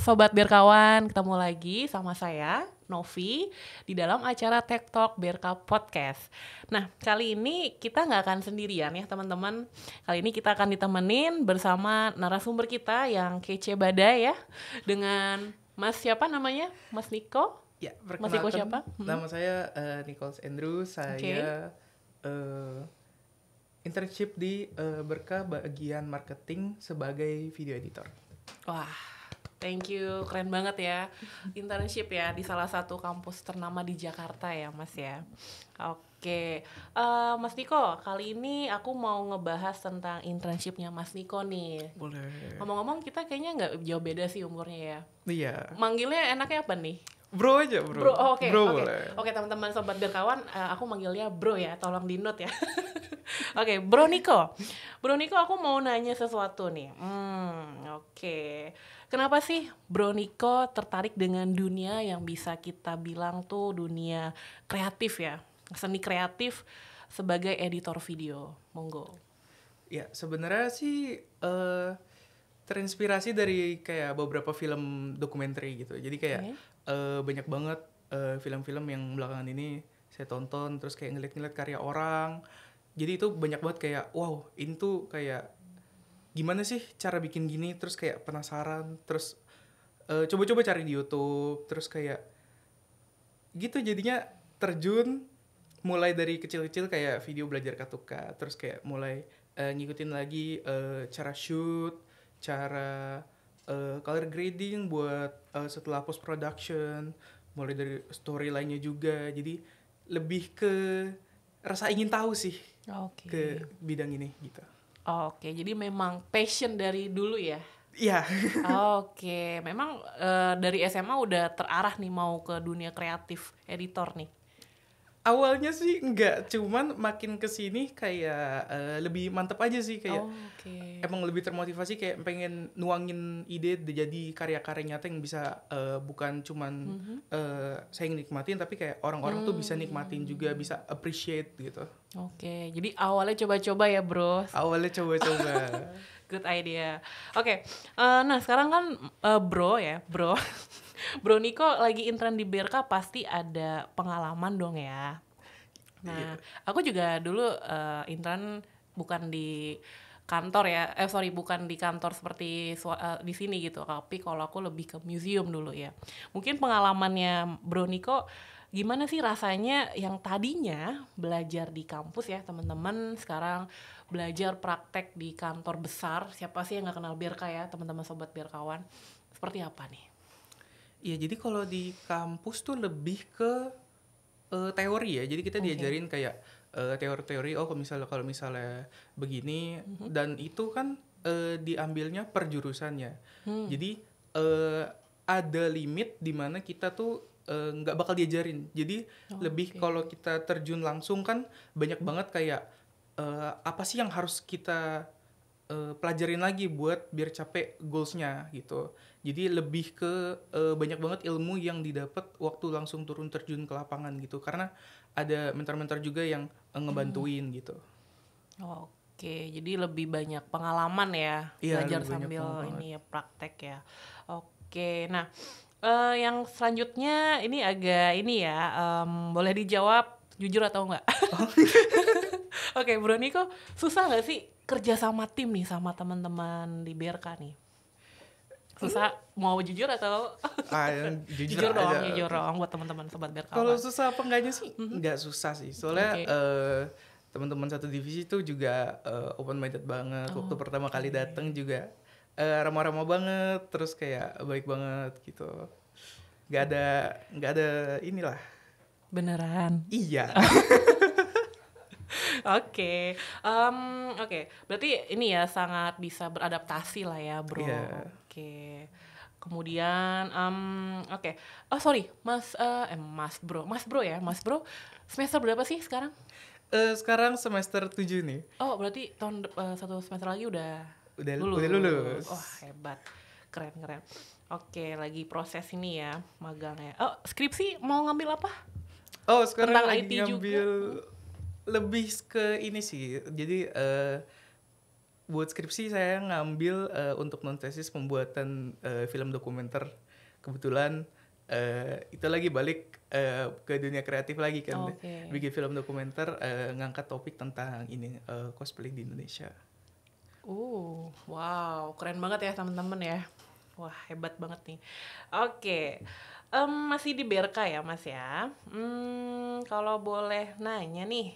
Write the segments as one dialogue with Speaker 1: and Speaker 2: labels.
Speaker 1: Sobat Berkawan, ketemu lagi sama saya, Novi, di dalam acara Tech Talk Berka Podcast. Nah, kali ini kita nggak akan sendirian ya teman-teman. Kali ini kita akan ditemenin bersama narasumber kita yang kece badai ya, dengan Mas siapa namanya? Mas Niko? Ya, Mas Niko siapa? Hmm. Nama
Speaker 2: saya uh, eh, Nicholas Andrew, saya... Okay. Uh, eh, internship di uh, eh, Berka bagian marketing sebagai video editor.
Speaker 1: Wah, Thank you, keren banget ya internship ya di salah satu kampus ternama di Jakarta ya Mas ya. Oke, uh, Mas Niko kali ini aku mau ngebahas tentang internshipnya Mas Niko nih. Boleh. Ngomong-ngomong kita kayaknya nggak jauh beda sih umurnya ya. Iya. Manggilnya enaknya apa nih?
Speaker 2: Bro aja, bro. Bro, oh, oke. Okay, bro okay. boleh. Oke,
Speaker 1: okay, teman-teman sobat berkawan, uh, aku manggilnya bro ya, tolong di note ya. oke, okay, Bro Niko. Bro Niko, aku mau nanya sesuatu nih. Hmm, oke. Okay. Kenapa sih Bro Niko tertarik dengan dunia yang bisa kita bilang tuh dunia kreatif ya? Seni kreatif sebagai editor video. Monggo.
Speaker 2: Ya, sebenarnya sih eh uh terinspirasi dari kayak beberapa film dokumenter gitu. Jadi kayak okay. uh, eh, banyak banget eh, film-film uh, yang belakangan ini saya tonton terus kayak ngeliat-ngeliat karya orang. Jadi itu banyak banget kayak wow, ini tuh kayak gimana sih cara bikin gini terus kayak penasaran terus eh, coba-coba uh, cari di YouTube terus kayak gitu jadinya terjun mulai dari kecil-kecil kayak video belajar katuka terus kayak mulai uh, ngikutin lagi uh, cara shoot cara uh, color grading buat uh, setelah post production mulai dari storylinenya juga jadi lebih ke rasa ingin tahu sih okay. ke bidang ini gitu
Speaker 1: oke okay, jadi memang passion dari dulu ya Iya. Oke, memang uh, dari SMA udah terarah nih mau ke dunia kreatif editor nih
Speaker 2: awalnya sih enggak cuman makin ke sini kayak uh, lebih mantep aja sih kayak oh, okay. emang lebih termotivasi kayak pengen nuangin ide jadi karya-karya nyata yang bisa uh, bukan cuman mm -hmm. uh, saya nikmatin tapi kayak orang-orang -hmm. tuh bisa nikmatin juga hmm. bisa appreciate gitu
Speaker 1: oke okay. jadi awalnya coba-coba ya bro
Speaker 2: awalnya coba-coba
Speaker 1: good idea oke okay. uh, nah sekarang kan uh, bro ya bro Bro Niko lagi intern di BRK pasti ada pengalaman dong ya. Nah, yeah. aku juga dulu uh, intern bukan di kantor ya, eh sorry bukan di kantor seperti uh, di sini gitu, tapi kalau aku lebih ke museum dulu ya. Mungkin pengalamannya Bro Niko gimana sih rasanya yang tadinya belajar di kampus ya teman-teman sekarang belajar praktek di kantor besar siapa sih yang nggak kenal Birka ya teman-teman sobat Birkawan seperti apa nih?
Speaker 2: Iya, jadi kalau di kampus tuh lebih ke uh, teori ya. Jadi kita okay. diajarin kayak uh, teori-teori oh kalau misalnya kalau misalnya begini mm -hmm. dan itu kan uh, diambilnya per jurusannya. Hmm. Jadi uh, ada limit di mana kita tuh nggak uh, bakal diajarin. Jadi oh, lebih okay. kalau kita terjun langsung kan banyak banget kayak uh, apa sih yang harus kita uh, pelajarin lagi buat biar capek goalsnya gitu. Jadi lebih ke uh, banyak banget ilmu yang didapat waktu langsung turun terjun ke lapangan gitu. Karena ada mentor-mentor juga yang uh, ngebantuin hmm. gitu.
Speaker 1: Oke, jadi lebih banyak pengalaman ya, ya belajar sambil ini ya praktek ya. Oke, nah uh, yang selanjutnya ini agak ini ya, um, boleh dijawab jujur atau enggak? Oh. Oke, okay, Bro Niko, susah gak sih kerja sama tim nih sama teman-teman di BRK nih susah mau jujur atau ah, jujur, jujur dong jujur dong buat teman-teman sobat BRK kalau susah
Speaker 2: apa enggaknya sih enggak susah sih soalnya okay. uh, eh, teman-teman satu divisi itu juga uh, eh, open minded banget oh, waktu pertama kali datang juga ramah eh, ramah-ramah banget terus kayak baik banget gitu nggak ada nggak ada inilah
Speaker 1: beneran iya Oke, um, oke. Okay. Berarti ini ya sangat bisa beradaptasi lah ya, bro. Yeah. Oke. Okay. Kemudian, um, oke. Okay. Oh sorry, mas, uh, eh mas bro, mas bro ya, mas bro. Semester berapa sih sekarang? Uh, sekarang semester 7 nih. Oh berarti tahun uh, satu semester lagi udah udah lulus. Udah lulus. Oh hebat, keren keren. Oke, lagi proses ini ya magangnya. Oh skripsi mau ngambil apa? Oh sekarang Tentang lagi IT ngambil juga
Speaker 2: lebih ke ini sih jadi uh, buat skripsi saya ngambil uh, untuk non tesis pembuatan uh, film dokumenter kebetulan uh, itu lagi balik uh, ke dunia kreatif lagi kan okay. bikin film dokumenter uh, ngangkat topik tentang ini uh, cosplay di Indonesia.
Speaker 1: Oh uh, wow keren banget ya teman-teman ya wah hebat banget nih oke okay. um, masih di Berka ya mas ya hmm, kalau boleh nanya nih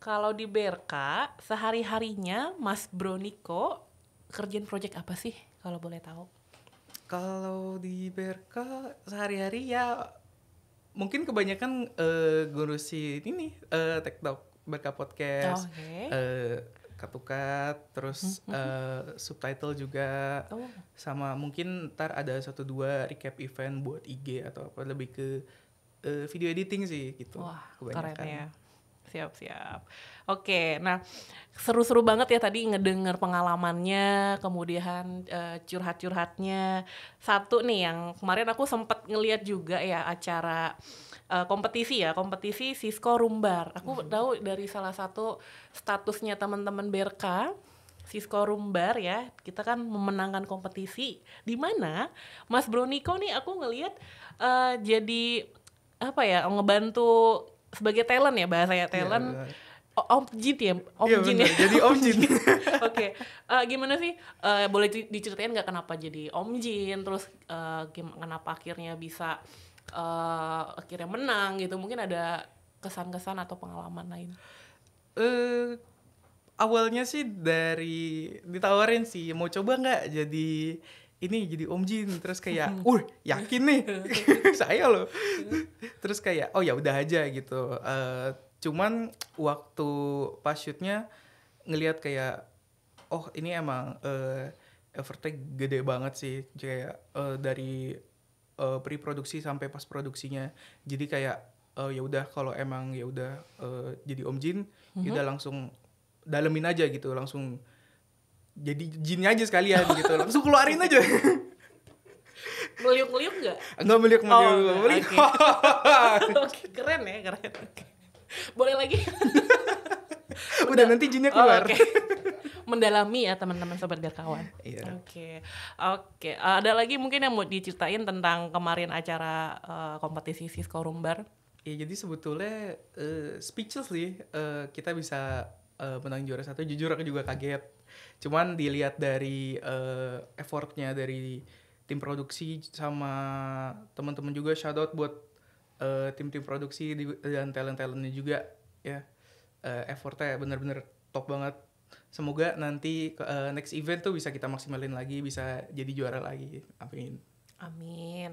Speaker 1: kalau di BRK, sehari-harinya Mas Broniko kerjaan project apa sih kalau boleh tahu?
Speaker 2: Kalau di BRK sehari-hari ya mungkin kebanyakan uh, ngurusin ini uh, TikTok BRK podcast. Okay. Uh, eh, katukat terus mm -hmm. uh, subtitle juga oh. sama mungkin ntar ada satu dua recap event buat IG atau apa lebih ke uh, video editing sih gitu Wah, kebanyakan keren ya
Speaker 1: siap siap oke nah seru-seru banget ya tadi ngedenger pengalamannya kemudian uh, curhat-curhatnya satu nih yang kemarin aku sempat ngeliat juga ya acara uh, kompetisi ya kompetisi Cisco Rumbar aku hmm. tahu dari salah satu statusnya teman-teman Berka Cisco Rumbar ya. Kita kan memenangkan kompetisi di mana Mas Broniko nih aku ngelihat uh, eh, jadi apa ya ngebantu sebagai talent ya bahasanya iya, talent yeah, Om Jin ya, Om iya, Jin ya. Jadi Om Jin. Oke, okay. uh, eh, gimana sih? Uh, boleh diceritain nggak kenapa jadi Om Jin? Terus uh, kenapa akhirnya bisa uh, akhirnya menang gitu? Mungkin ada kesan-kesan atau pengalaman lain? Uh,
Speaker 2: awalnya sih dari ditawarin sih mau coba nggak jadi ini jadi Om Jin terus kayak uh yakin nih saya loh terus kayak oh ya udah aja gitu uh, cuman waktu pas shootnya ngelihat kayak oh ini emang uh, effortnya gede banget sih kayak uh, dari uh, pre-produksi sampai pas produksinya jadi kayak uh, ya udah kalau emang ya udah uh, jadi Om Jin mm -hmm. udah langsung dalemin aja gitu langsung jadi jinnya aja sekalian gitu langsung keluarin aja
Speaker 1: meliuk-meliuk nggak
Speaker 2: nggak meliuk-meliuk oh,
Speaker 1: okay. keren ya keren boleh lagi udah, nanti jinnya oh, keluar oh, okay. mendalami ya teman-teman sobat kawan iya. oke yeah. oke okay. okay. uh, ada lagi mungkin yang mau diceritain tentang kemarin acara uh, kompetisi Sisko Rumbar ya
Speaker 2: jadi sebetulnya uh, speechless sih uh, kita bisa uh, menang juara satu jujur aku juga kaget cuman dilihat dari uh, effortnya dari tim produksi sama teman-teman juga shout out buat tim eh, tim-tim produksi di, dan talent-talentnya juga ya uh, effortnya bener-bener top banget semoga nanti uh, next event tuh bisa kita maksimalin lagi bisa jadi juara lagi amin
Speaker 1: amin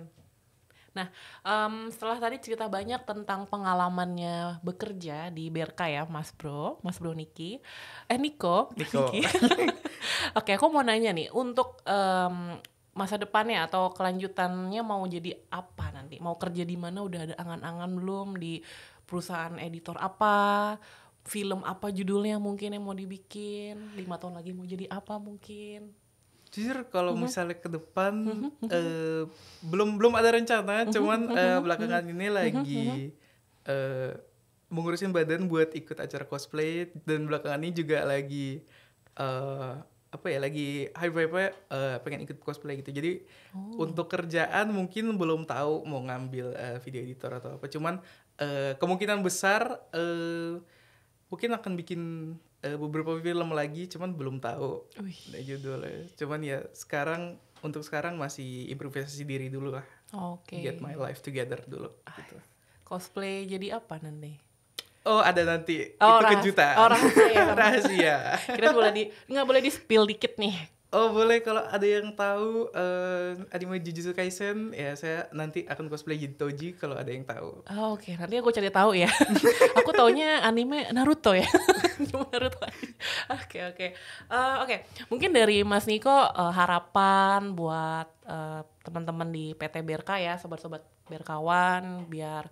Speaker 1: Nah, um, setelah tadi cerita banyak tentang pengalamannya bekerja di BRK ya, Mas Bro, Mas Bro Niki, eh Niko, Niko. Oke, okay, aku mau nanya nih, untuk um, masa depannya atau kelanjutannya mau jadi apa nanti? Mau kerja di mana? Udah ada angan-angan belum di perusahaan editor apa? Film apa judulnya mungkin yang mau dibikin? Lima tahun lagi mau jadi apa mungkin?
Speaker 2: jujur kalau mm -hmm. misalnya ke depan mm -hmm. uh, belum belum ada rencana mm -hmm. cuman uh, belakangan mm -hmm. ini lagi mm -hmm. uh, mengurusin badan buat ikut acara cosplay dan belakangan ini juga lagi uh, apa ya lagi high vibe uh, pengen ikut cosplay gitu jadi oh. untuk kerjaan mungkin belum tahu mau ngambil uh, video editor atau apa cuman uh, kemungkinan besar uh, mungkin akan bikin Eh, beberapa film lagi cuman belum tahu Uih. judulnya cuman ya sekarang untuk sekarang masih improvisasi diri dulu lah okay. get my life together dulu gitu.
Speaker 1: cosplay jadi apa nanti
Speaker 2: Oh ada nanti oh, itu rahas kejutan. Oh rahasia. rahasia. Kita boleh di
Speaker 1: nggak boleh di spill dikit nih Oh boleh kalau ada yang tahu uh,
Speaker 2: anime Jujutsu Kaisen ya saya nanti akan cosplay jadi Toji kalau ada yang tahu.
Speaker 1: Oh, Oke okay. nanti aku cari tahu ya. aku taunya anime Naruto ya. Naruto. Oke oke eh, oke mungkin dari Mas Niko uh, harapan buat uh, teman-teman di PT Berka ya sobat-sobat berkawan biar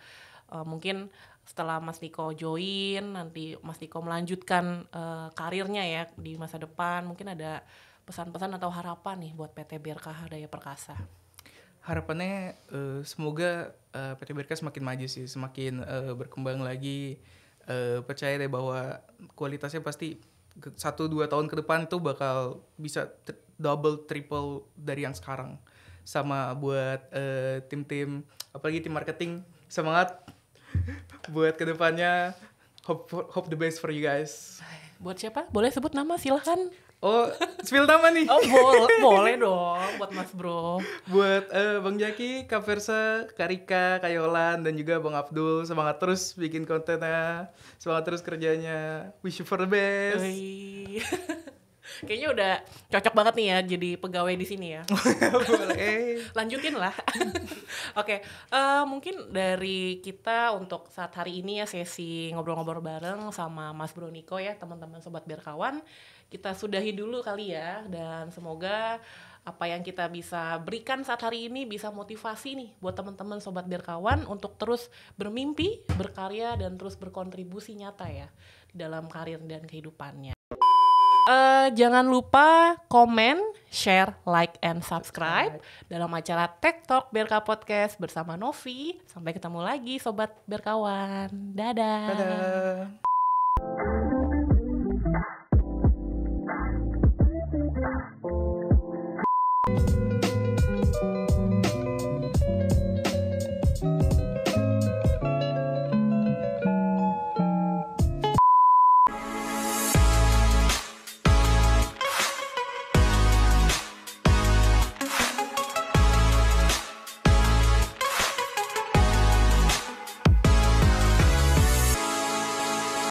Speaker 1: uh, mungkin setelah Mas Niko join nanti Mas Niko melanjutkan uh, karirnya ya di masa depan mungkin ada pesan-pesan atau harapan nih buat PT BRKH Daya Perkasa?
Speaker 2: Harapannya uh, semoga uh, eh, PT Birka semakin maju sih, semakin uh, berkembang lagi. Uh, percaya deh bahwa kualitasnya pasti satu dua tahun ke depan itu bakal bisa double triple dari yang sekarang sama buat tim tim-tim apalagi tim marketing semangat buat kedepannya hope hope the best for you guys
Speaker 1: buat siapa boleh sebut nama silahkan
Speaker 2: Oh, spill nama nih. Oh, bo boleh dong buat Mas Bro. Buat uh, Bang Jaki, Kak Versa, Kak Rika, Kak Yolan, dan juga Bang Abdul. Semangat terus bikin kontennya. Semangat terus kerjanya. Wish you for the best.
Speaker 1: Kayaknya udah cocok banget nih ya jadi pegawai di sini ya. Boleh. Lanjutin lah. Oke, okay. uh, eh, mungkin dari kita untuk saat hari ini ya sesi ngobrol-ngobrol bareng sama Mas Bro Niko ya, teman-teman sobat biar kawan kita sudahi dulu kali ya dan semoga apa yang kita bisa berikan saat hari ini bisa motivasi nih buat teman-teman sobat berkawan untuk terus bermimpi, berkarya dan terus berkontribusi nyata ya di dalam karir dan kehidupannya. Uh, jangan lupa komen, share, like, and subscribe dalam acara Tech Talk Berka Podcast bersama Novi. Sampai ketemu lagi Sobat Berkawan. Dadah! Dadah.